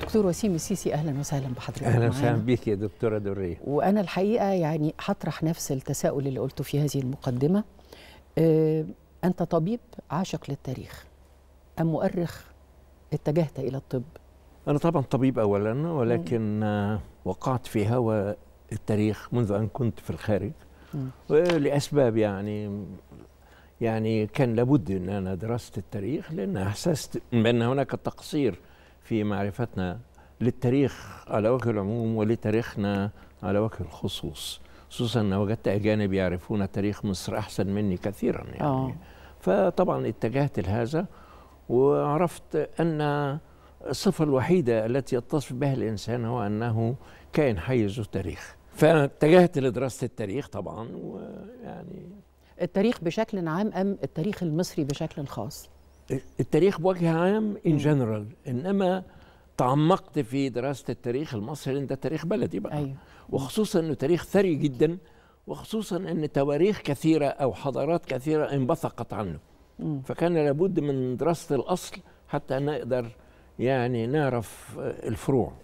دكتور وسيم السيسي اهلا وسهلا بحضرتك اهلا وسهلا بيك يا دكتوره دريه وانا الحقيقه يعني هطرح نفس التساؤل اللي قلته في هذه المقدمه أه انت طبيب عاشق للتاريخ ام مؤرخ اتجهت الى الطب انا طبعا طبيب اولا ولكن آه، وقعت في هوى التاريخ منذ ان كنت في الخارج لاسباب يعني يعني كان لابد ان انا درست التاريخ لان احسست بان هناك تقصير في معرفتنا للتاريخ على وجه العموم ولتاريخنا على وجه الخصوص خصوصا ان وجدت اجانب يعرفون تاريخ مصر احسن مني كثيرا يعني أوه. فطبعا اتجهت لهذا وعرفت ان الصفه الوحيده التي يتصف بها الانسان هو انه كائن حي ذو تاريخ فاتجهت لدراسه التاريخ طبعا ويعني التاريخ بشكل عام ام التاريخ المصري بشكل خاص التاريخ بوجه عام ان جنرال انما تعمقت في دراسه التاريخ المصري لان ده تاريخ بلدي بقى أيوه. وخصوصا انه تاريخ ثري جدا وخصوصا ان تواريخ كثيره او حضارات كثيره انبثقت عنه م. فكان لابد من دراسه الاصل حتى نقدر يعني نعرف الفروع